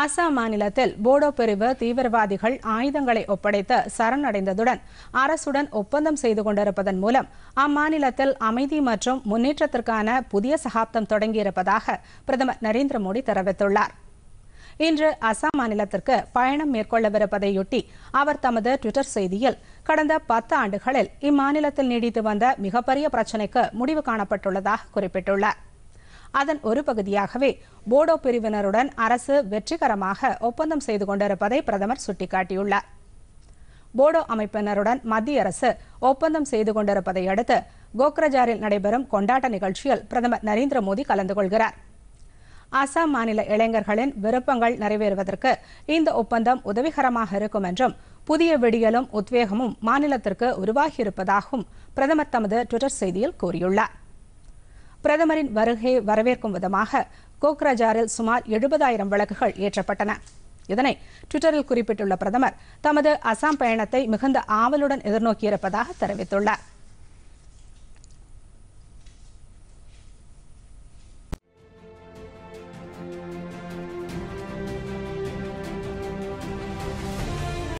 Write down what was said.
அசாம் மாநிலத்தில் போடோ பிரிவு தீவிரவாதிகள் ஆயுதங்களை ஒப்படைத்து சரணடைந்ததுடன் அரசுடன் ஒப்பந்தம் செய்து கொண்டிருப்பதன் மூலம் அம்மாநிலத்தில் அமைதி மற்றும் முன்னேற்றத்திற்கான புதிய சகாப்தம் தொடங்கியிருப்பதாக பிரதமர் நரேந்திர மோடி தெரிவித்துள்ளார் இன்று அசாம் மாநிலத்திற்கு பயணம் மேற்கொள்ளவிருப்பதையொட்டி அவர் தமது டுவிட்டர் செய்தியில் கடந்த பத்து ஆண்டுகளில் இம்மாநிலத்தில் நீடித்து வந்த மிகப்பெரிய பிரச்சினைக்கு முடிவு காணப்பட்டுள்ளதாக குறிப்பிட்டுள்ளாா் அதன் ஒரு பகுதியாகவே போடோ பிரிவினருடன் அரசு வெற்றிகரமாக ஒப்பந்தம் செய்து கொண்டிருப்பதை பிரதமர் சுட்டிக்காட்டியுள்ளார் போடோ அமைப்பினருடன் மத்திய அரசு ஒப்பந்தம் செய்து கொண்டிருப்பதை அடுத்து கோக்ரஜாரில் நடைபெறும் கொண்டாட்ட நிகழ்ச்சியில் பிரதமர் நரேந்திர மோடி கலந்து கொள்கிறார் அசாம் மாநில இளைஞர்களின் விருப்பங்கள் நிறைவேறுவதற்கு இந்த ஒப்பந்தம் உதவிகரமாக இருக்கும் என்றும் புதிய விடியலும் உத்வேகமும் மாநிலத்திற்கு உருவாகியிருப்பதாகவும் பிரதமர் தமது டுவிட்டர் செய்தியில் கூறியுள்ளார் பிரதமரின் வருகை வரவேற்கும் விதமாக கோக்ரஜாரில் சுமார் எழுபதாயிரம் விளக்குகள் ஏற்றப்பட்டன இதனை ட்விட்டரில் குறிப்பிட்டுள்ள பிரதமர் தமது அசாம் பயணத்தை மிகுந்த ஆவலுடன் எதிர்நோக்கியிருப்பதாக தெரிவித்துள்ளார்